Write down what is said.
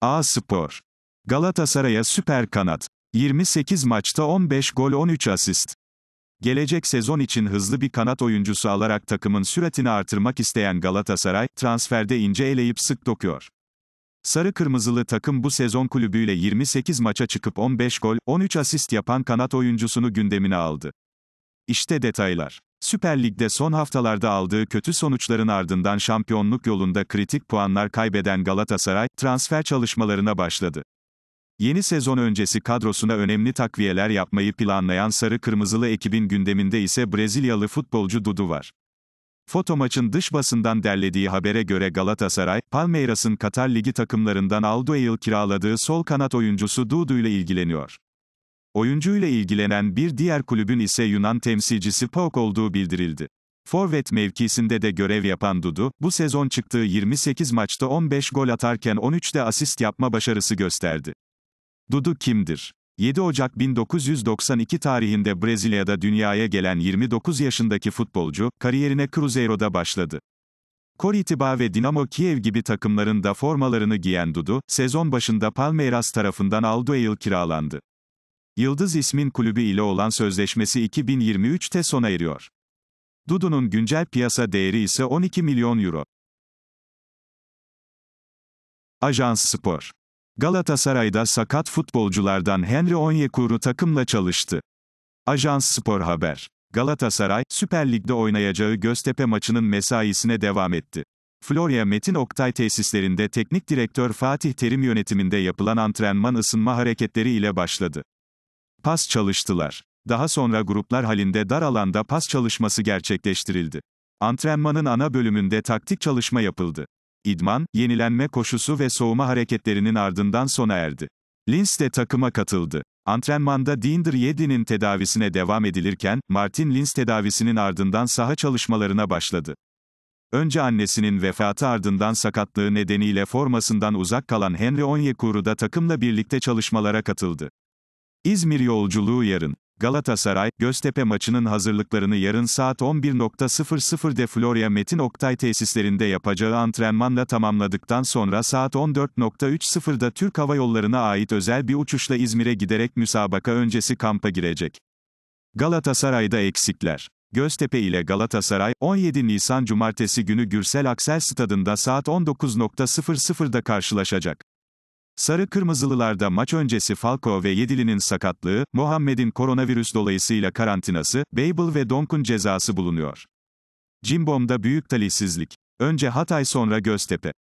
A Spor. Galatasaray'a süper kanat. 28 maçta 15 gol 13 asist. Gelecek sezon için hızlı bir kanat oyuncusu alarak takımın süratini artırmak isteyen Galatasaray, transferde ince eleyip sık dokuyor. Sarı Kırmızılı takım bu sezon kulübüyle 28 maça çıkıp 15 gol, 13 asist yapan kanat oyuncusunu gündemine aldı. İşte detaylar. Süper Lig'de son haftalarda aldığı kötü sonuçların ardından şampiyonluk yolunda kritik puanlar kaybeden Galatasaray, transfer çalışmalarına başladı. Yeni sezon öncesi kadrosuna önemli takviyeler yapmayı planlayan Sarı Kırmızılı ekibin gündeminde ise Brezilyalı futbolcu Dudu var. Foto maçın dış basından derlediği habere göre Galatasaray, Palmeiras'ın Katar Ligi takımlarından Aldo Eyl kiraladığı sol kanat oyuncusu Dudu ile ilgileniyor. Oyuncuyla ilgilenen bir diğer kulübün ise Yunan temsilcisi Pauk olduğu bildirildi. Forvet mevkisinde de görev yapan Dudu, bu sezon çıktığı 28 maçta 15 gol atarken 13'te asist yapma başarısı gösterdi. Dudu kimdir? 7 Ocak 1992 tarihinde Brezilya'da dünyaya gelen 29 yaşındaki futbolcu, kariyerine Cruzeiro'da başladı. Coritiba ve Dinamo Kiev gibi takımların da formalarını giyen Dudu, sezon başında Palmeiras tarafından Aldo Aldueil kiralandı. Yıldız ismin kulübü ile olan sözleşmesi 2023'te sona eriyor. Dudu'nun güncel piyasa değeri ise 12 milyon euro. Ajans Spor Galatasaray'da sakat futbolculardan Henry Onyekuru takımla çalıştı. Ajans Spor Haber Galatasaray, Süper Lig'de oynayacağı Göztepe maçının mesaisine devam etti. Florya Metin Oktay tesislerinde teknik direktör Fatih Terim yönetiminde yapılan antrenman ısınma hareketleri ile başladı pas çalıştılar. Daha sonra gruplar halinde dar alanda pas çalışması gerçekleştirildi. Antrenmanın ana bölümünde taktik çalışma yapıldı. İdman, yenilenme koşusu ve soğuma hareketlerinin ardından sona erdi. Linz de takıma katıldı. Antrenmanda Dinder 7'nin tedavisine devam edilirken, Martin Linz tedavisinin ardından saha çalışmalarına başladı. Önce annesinin vefatı ardından sakatlığı nedeniyle formasından uzak kalan Henry Onyekuru da takımla birlikte çalışmalara katıldı. İzmir yolculuğu yarın. Galatasaray, Göztepe maçının hazırlıklarını yarın saat 11.00'de Florya Metin Oktay tesislerinde yapacağı antrenmanla tamamladıktan sonra saat 14.30'da Türk Hava Yolları'na ait özel bir uçuşla İzmir'e giderek müsabaka öncesi kampa girecek. Galatasaray'da eksikler. Göztepe ile Galatasaray, 17 Nisan Cumartesi günü Gürsel Aksel Stadında saat 19.00'da karşılaşacak. Sarı Kırmızılılarda maç öncesi Falco ve Yedili'nin sakatlığı, Muhammed'in koronavirüs dolayısıyla karantinası, Babel ve Donk'un cezası bulunuyor. Cimbom'da büyük talihsizlik. Önce Hatay sonra Göztepe.